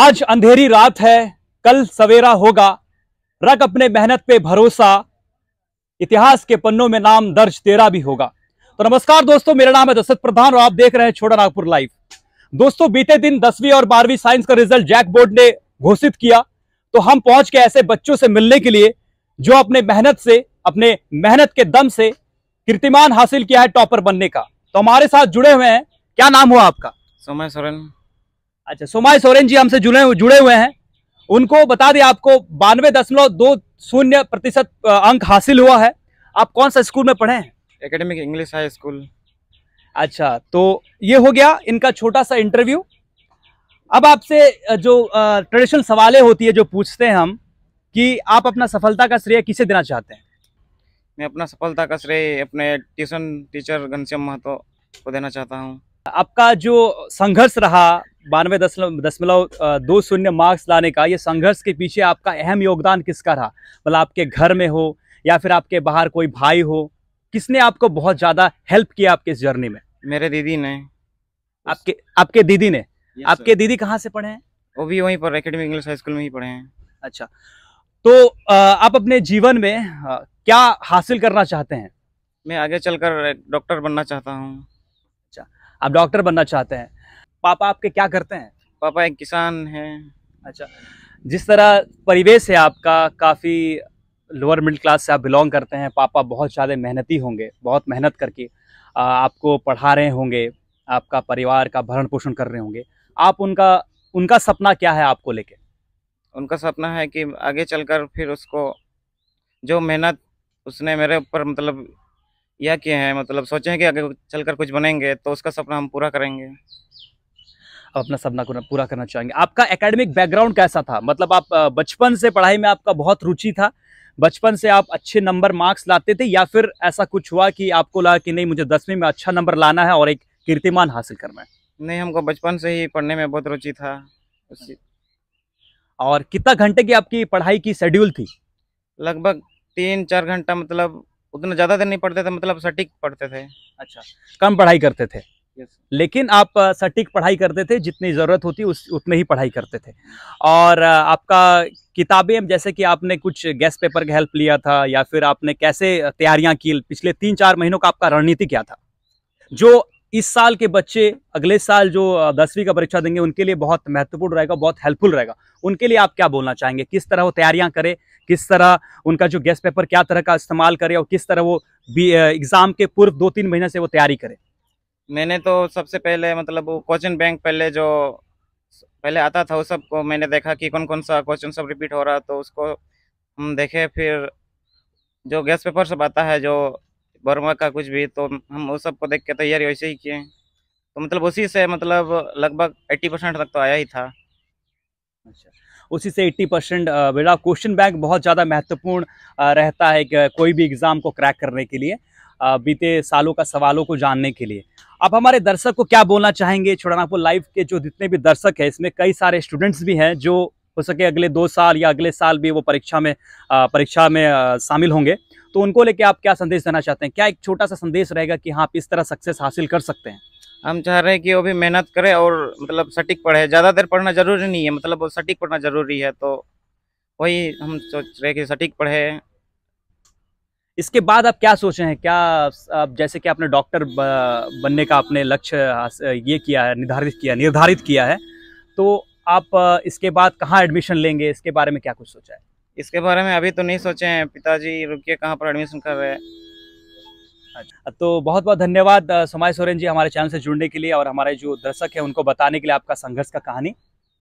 आज अंधेरी रात है कल सवेरा होगा रख अपने मेहनत पे भरोसा इतिहास के पन्नों में नाम दर्ज तेरा भी होगा तो नमस्कार दोस्तों मेरा नाम है दशरथ प्रधान और आप देख रहे हैं छोटा नागपुर लाइव दोस्तों बीते दिन दसवीं और बारहवीं साइंस का रिजल्ट जैक बोर्ड ने घोषित किया तो हम पहुंच के ऐसे बच्चों से मिलने के लिए जो अपने मेहनत से अपने मेहनत के दम से कीर्तिमान हासिल किया है टॉपर बनने का तो हमारे साथ जुड़े हुए हैं क्या नाम हुआ आपका सोमय सोरेन अच्छा सोमाय सोरेन जी हमसे जुड़े जुड़े हुए हैं उनको बता दें आपको बानवे दशमलव दो शून्य प्रतिशत अंक हासिल हुआ है आप कौन सा स्कूल में पढ़े हैं एकेडमिक इंग्लिश हाई स्कूल अच्छा तो ये हो गया इनका छोटा सा इंटरव्यू अब आपसे जो ट्रेडिशनल सवालें होती है जो पूछते हैं हम कि आप अपना सफलता का श्रेय किसे देना चाहते हैं मैं अपना सफलता का श्रेय अपने ट्यूशन टीचर घनश्याम महतो को देना चाहता हूँ आपका जो संघर्ष रहा बानवे दशमलव दो शून्य मार्क्स लाने का ये संघर्ष के पीछे आपका अहम योगदान किसका रहा मतलब आपके घर में हो या फिर आपके बाहर कोई भाई हो किसने आपको बहुत ज़्यादा हेल्प किया आपके इस जर्नी में मेरे दीदी ने आपके आपके दीदी ने आपके दीदी कहाँ से पढ़े हैं वो भी वहीं पर एकेडमी इंग्लिश हाई स्कूल में ही पढ़े हैं अच्छा तो आप अपने जीवन में क्या हासिल करना चाहते हैं मैं आगे चलकर डॉक्टर बनना चाहता हूँ अच्छा आप डॉक्टर बनना चाहते हैं पापा आपके क्या करते हैं पापा एक किसान हैं अच्छा जिस तरह परिवेश है आपका काफ़ी लोअर मिडिल क्लास से आप बिलोंग करते हैं पापा बहुत ज़्यादा मेहनती होंगे बहुत मेहनत करके आपको पढ़ा रहे होंगे आपका परिवार का भरण पोषण कर रहे होंगे आप उनका उनका सपना क्या है आपको लेके उनका सपना है कि आगे चलकर फिर उसको जो मेहनत उसने मेरे ऊपर मतलब यह किए हैं मतलब सोचे हैं कि आगे चलकर कुछ बनेंगे तो उसका सपना हम पूरा करेंगे आप अपना सपना पूरा करना चाहेंगे आपका एकेडमिक बैकग्राउंड कैसा था मतलब आप बचपन से पढ़ाई में आपका बहुत रुचि था बचपन से आप अच्छे नंबर मार्क्स लाते थे या फिर ऐसा कुछ हुआ कि आपको लगा कि नहीं मुझे दसवीं में अच्छा नंबर लाना है और एक कीर्तिमान हासिल करना है नहीं हमको बचपन से ही पढ़ने में बहुत रुचि था और कितना घंटे की आपकी पढ़ाई की शेड्यूल थी लगभग तीन चार घंटा मतलब उतना ज़्यादा देर नहीं पढ़ते थे मतलब सटीक पढ़ते थे अच्छा कम पढ़ाई करते थे लेकिन आप सटीक पढ़ाई करते थे जितनी ज़रूरत होती उस उतने ही पढ़ाई करते थे और आपका किताबें जैसे कि आपने कुछ गैस पेपर का हेल्प लिया था या फिर आपने कैसे तैयारियां की पिछले तीन चार महीनों का आपका रणनीति क्या था जो इस साल के बच्चे अगले साल जो दसवीं का परीक्षा देंगे उनके लिए बहुत महत्वपूर्ण रहेगा बहुत हेल्पफुल रहेगा उनके लिए आप क्या बोलना चाहेंगे किस तरह वो तैयारियां करें किस तरह उनका जो गैस पेपर क्या तरह का इस्तेमाल करें और किस तरह वो एग्ज़ाम के पूर्व दो तीन महीने से वो तैयारी करें मैंने तो सबसे पहले मतलब क्वेश्चन बैंक पहले जो पहले आता था उस सबको मैंने देखा कि कौन कौन सा क्वेश्चन सब रिपीट हो रहा तो उसको हम देखे फिर जो गैस पेपर सब आता है जो बर्मा का कुछ भी तो हम उस सबको देख के तैयारी वैसे ही किए तो मतलब उसी से मतलब लगभग एट्टी परसेंट तक तो आया ही था अच्छा उसी से एट्टी परसेंट बेटा क्वेश्चन बैंक बहुत ज़्यादा महत्वपूर्ण रहता है कोई भी एग्ज़ाम को क्रैक करने के लिए बीते सालों का सवालों को जानने के लिए आप हमारे दर्शक को क्या बोलना चाहेंगे छोड़ानापुर लाइव के जो जितने भी दर्शक हैं इसमें कई सारे स्टूडेंट्स भी हैं जो हो सके अगले दो साल या अगले साल भी वो परीक्षा में परीक्षा में शामिल होंगे तो उनको लेके आप क्या संदेश देना चाहते हैं क्या एक छोटा सा संदेश रहेगा कि हाँ आप इस तरह सक्सेस हासिल कर सकते हैं हम चाह रहे हैं कि वो भी मेहनत करे और मतलब सटीक पढ़े ज़्यादा देर पढ़ना जरूरी नहीं है मतलब वो सटीक पढ़ना जरूरी है तो वही हम सोच रहे कि सटीक पढ़े इसके बाद आप क्या सोचे हैं क्या आप जैसे कि आपने डॉक्टर बनने का आपने लक्ष्य ये किया है निर्धारित किया निर्धारित किया है तो आप इसके बाद कहाँ एडमिशन लेंगे इसके बारे में क्या कुछ सोचा है इसके बारे में अभी तो नहीं सोचे हैं पिताजी रुकिए कहाँ पर एडमिशन कर रहे हैं अच्छा तो बहुत बहुत धन्यवाद समाज सोरेन जी हमारे चैनल से जुड़ने के लिए और हमारे जो दर्शक हैं उनको बताने के लिए आपका संघर्ष का कहानी